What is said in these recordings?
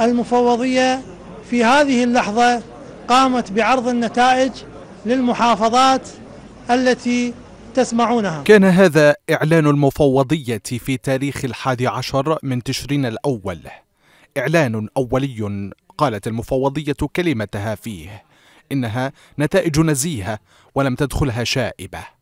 المفوضية في هذه اللحظة قامت بعرض النتائج للمحافظات التي تسمعونها كان هذا إعلان المفوضية في تاريخ الحادي عشر من تشرين الأول إعلان أولي قالت المفوضية كلمتها فيه إنها نتائج نزيهة ولم تدخلها شائبة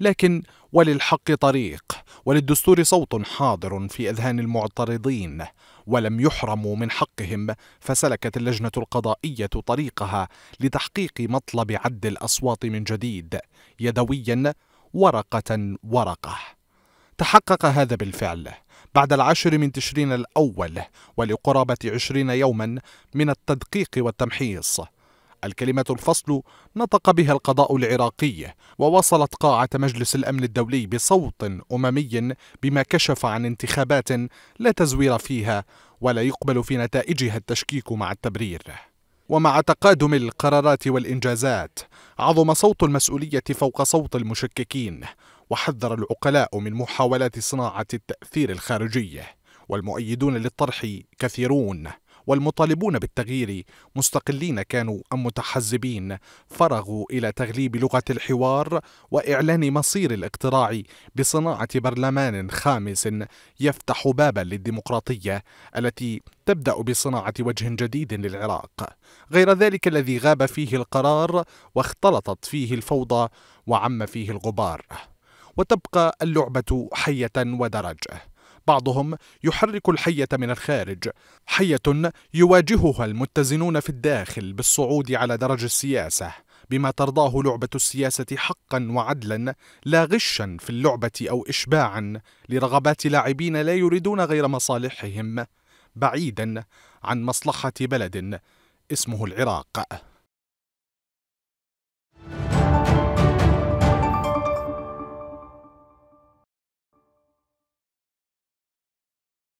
لكن وللحق طريق وللدستور صوت حاضر في اذهان المعترضين ولم يحرموا من حقهم فسلكت اللجنه القضائيه طريقها لتحقيق مطلب عد الاصوات من جديد يدويا ورقه ورقه تحقق هذا بالفعل بعد العاشر من تشرين الاول ولقرابه عشرين يوما من التدقيق والتمحيص الكلمة الفصل نطق بها القضاء العراقي ووصلت قاعة مجلس الأمن الدولي بصوت أممي بما كشف عن انتخابات لا تزوير فيها ولا يقبل في نتائجها التشكيك مع التبرير ومع تقادم القرارات والإنجازات عظم صوت المسؤولية فوق صوت المشككين وحذر العقلاء من محاولات صناعة التأثير الخارجي والمؤيدون للطرح كثيرون والمطالبون بالتغيير مستقلين كانوا أم متحزبين فرغوا إلى تغليب لغة الحوار وإعلان مصير الاقتراع بصناعة برلمان خامس يفتح بابا للديمقراطية التي تبدأ بصناعة وجه جديد للعراق غير ذلك الذي غاب فيه القرار واختلطت فيه الفوضى وعم فيه الغبار وتبقى اللعبة حية ودرجة بعضهم يحرك الحية من الخارج حية يواجهها المتزنون في الداخل بالصعود على درج السياسة بما ترضاه لعبة السياسة حقا وعدلا لا غشا في اللعبة أو إشباعا لرغبات لاعبين لا يريدون غير مصالحهم بعيدا عن مصلحة بلد اسمه العراق